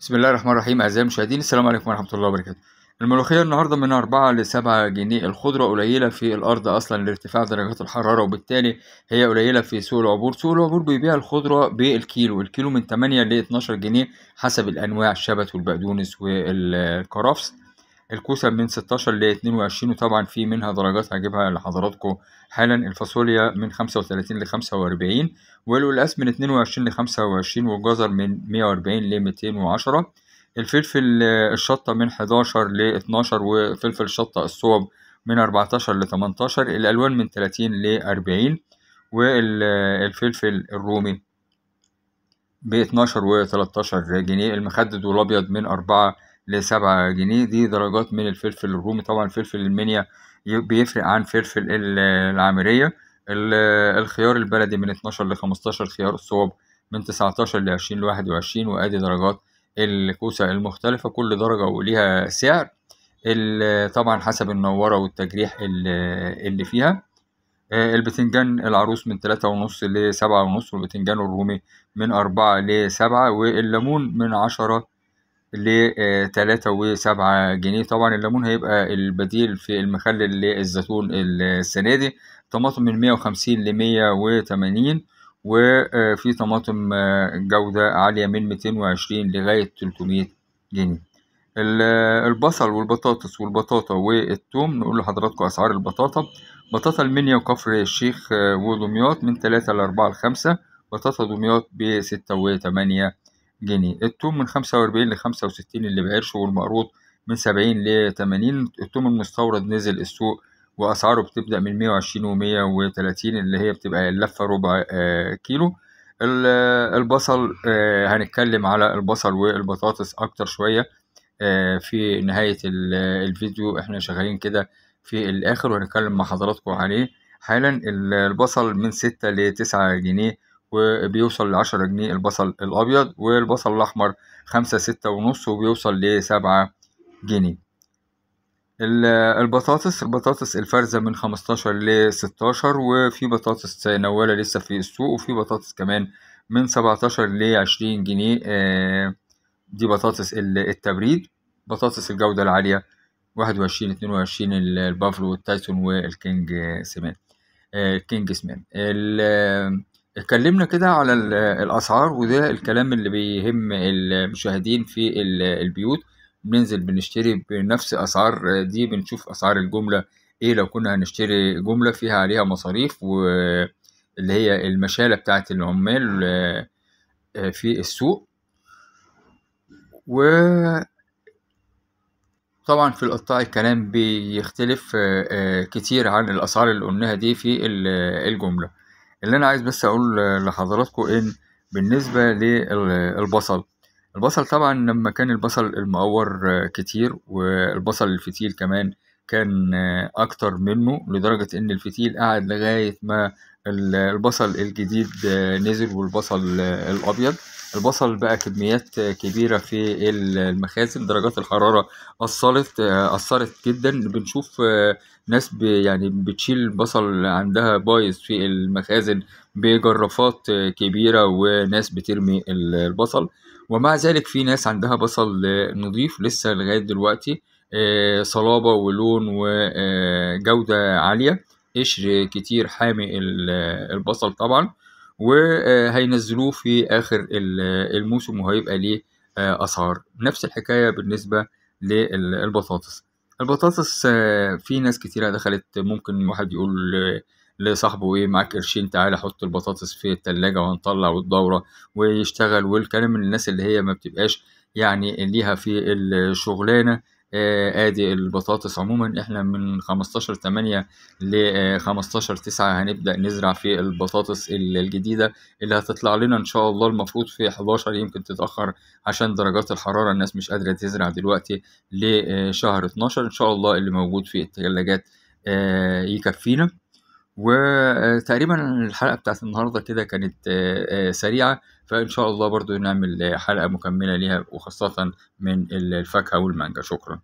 بسم الله الرحمن الرحيم أعزائي المشاهدين السلام عليكم ورحمة الله وبركاته الملوخية النهاردة من أربعة 7 جنيه الخضرة قليلة في الأرض أصلا لارتفاع درجات الحرارة وبالتالي هي قليلة في سوق العبور سوق العبور بيبيع الخضرة بالكيلو الكيلو من 8 ل 12 جنيه حسب الأنواع الشبت والبقدونس والكرفس الكوسة من 16 ل 22 وطبعا في منها درجات هجيبها لحضراتكم حالا الفاصوليا من 35 ل 45 والقلقاس من 22 ل 25 والجزر من 140 ل 210 الفلفل آه، الشطة من 11 ل 12 وفلفل الشطة الصوب من 14 ل 18 الألوان من 30 ل 40 والفلفل الرومي ب 12 و 13 جنيه المخدد والأبيض من 4 لسبعة جنيه دي درجات من الفلفل الرومي طبعا فلفل المنيا بيفرق عن فلفل العامرية الخيار البلدي من 12 ل 15 خيار الصوب من 19 ل 20 ل 21 وادي درجات الكوسة المختلفة كل درجة وليها سعر طبعا حسب النوره والتجريح اللي فيها آه، البتنجان العروس من تلاتة ونص لسبعة ونص والبتنجان الرومي من أربعة لسبعة والليمون من عشرة ل 3.7 آه، جنيه طبعا الليمون هيبقى البديل في المخلل للزيتون السنه دي طماطم من 150 ل 180 وفي آه، طماطم آه، جودة عالية من 220 لغاية 300 جنيه البصل والبطاطس والبطاطا والثوم نقول لحضراتكم أسعار البطاطا بطاطا المنيا وكفر الشيخ ودمياط من 3 ل 4 ل 5 بطاطا دمياط ب 6 و 8 جنيه جنيه التوم من خمسة وأربعين لخمسة وستين اللي بعرشه والمقروض من سبعين لتمانين التوم المستورد نزل السوق وأسعاره بتبدأ من مية وعشرين ومية وتلاتين اللي هي بتبقى اللفة ربع آه، كيلو البصل آه، هنتكلم على البصل والبطاطس أكتر شوية آه، في نهاية الفيديو احنا شغالين كده في الآخر وهنتكلم مع حضراتكم عليه حالا البصل من ستة لتسعة جنيه وبيوصل لعشرة جنيه البصل الأبيض والبصل الأحمر خمسة ستة ونص وبيوصل لسبعة جنيه البطاطس البطاطس الفرزة من خمستاشر لستاشر وفي بطاطس نوالة لسه في السوق وفي بطاطس كمان من سبعتاشر لعشرين جنيه آه، دي بطاطس التبريد بطاطس الجودة العالية واحد وعشرين اتنين وعشرين البافلو والتايسون والكينج سمان الكينج آه، سمان اتكلمنا كده على الاسعار وده الكلام اللي بيهم المشاهدين في البيوت بننزل بنشتري بنفس اسعار دي بنشوف اسعار الجمله ايه لو كنا هنشتري جمله فيها عليها مصاريف واللي هي المشاله بتاعه العمال آه، في السوق و طبعا في القطاع الكلام بيختلف آه، آه، كتير عن الاسعار اللي قلناها دي في الجمله اللي انا عايز بس اقول لحضراتكم ان بالنسبه للبصل البصل طبعا لما كان البصل المقور كتير والبصل الفتيل كمان كان أكتر منه لدرجة إن الفتيل قعد لغاية ما البصل الجديد نزل والبصل الأبيض البصل بقى كميات كبيرة في المخازن درجات الحرارة أثرت أثرت جدا بنشوف ناس يعني بتشيل بصل عندها بايظ في المخازن بجرافات كبيرة وناس بترمي البصل ومع ذلك في ناس عندها بصل نظيف لسه لغاية دلوقتي آه، صلابة ولون وجودة عالية قشر كتير حامي البصل طبعا وهينزلوه في آخر الموسم وهيبقى ليه أسعار آه، نفس الحكاية بالنسبة للبطاطس البطاطس آه، في ناس كتيرة دخلت ممكن واحد يقول لصاحبه ايه معاك قرشين تعالى حط البطاطس في التلاجة وهنطلع والدورة ويشتغل والكلام من الناس اللي هي ما بتبقاش يعني ليها في الشغلانة آه، ادي البطاطس عموما احنا من 15 8 ل 15 آه، 9 هنبدا نزرع في البطاطس الجديده اللي هتطلع لنا ان شاء الله المفروض في 11 يمكن تتاخر عشان درجات الحراره الناس مش قادره تزرع دلوقتي لشهر آه، 12 ان شاء الله اللي موجود في الثلاجات يكفينا وتقريبا الحلقه بتاعت النهارده كده كانت سريعه فإن شاء الله برضو نعمل حلقة مكملة ليها وخاصة من الفاكهة والمانجا شكرا